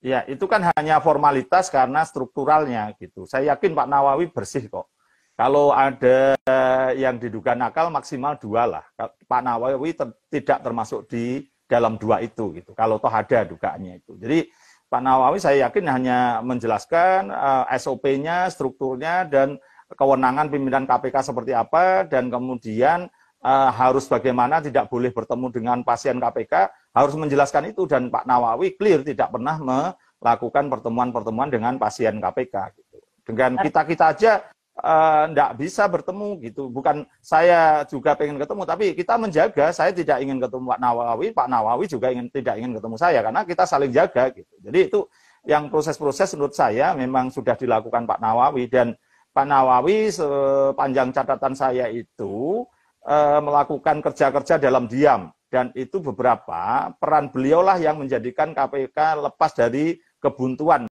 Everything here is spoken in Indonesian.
Ya, itu kan hanya formalitas karena strukturalnya gitu. Saya yakin Pak Nawawi bersih kok. Kalau ada yang diduga nakal maksimal dua lah. Pak Nawawi ter tidak termasuk di dalam dua itu gitu. Kalau toh ada dugaannya itu. Jadi Pak Nawawi saya yakin hanya menjelaskan uh, eh, SOP-nya, strukturnya dan kewenangan pimpinan KPK seperti apa dan kemudian uh, harus bagaimana tidak boleh bertemu dengan pasien KPK harus menjelaskan itu dan Pak Nawawi clear tidak pernah melakukan pertemuan-pertemuan dengan pasien KPK gitu. Dengan kita-kita aja tidak eh, uh, bisa bertemu gitu. Bukan saya juga pengen ketemu, tapi kita menjaga. Saya tidak ingin ketemu Pak Nawawi, Pak Nawawi juga ingin tidak ingin ketemu saya karena kita saling jaga gitu. Jadi itu yang proses-proses menurut saya memang sudah dilakukan Pak Nawawi dan Pak Nawawi sepanjang catatan saya itu eh, melakukan kerja-kerja dalam diam dan itu beberapa peran beliaulah yang menjadikan KPK lepas dari kebuntuan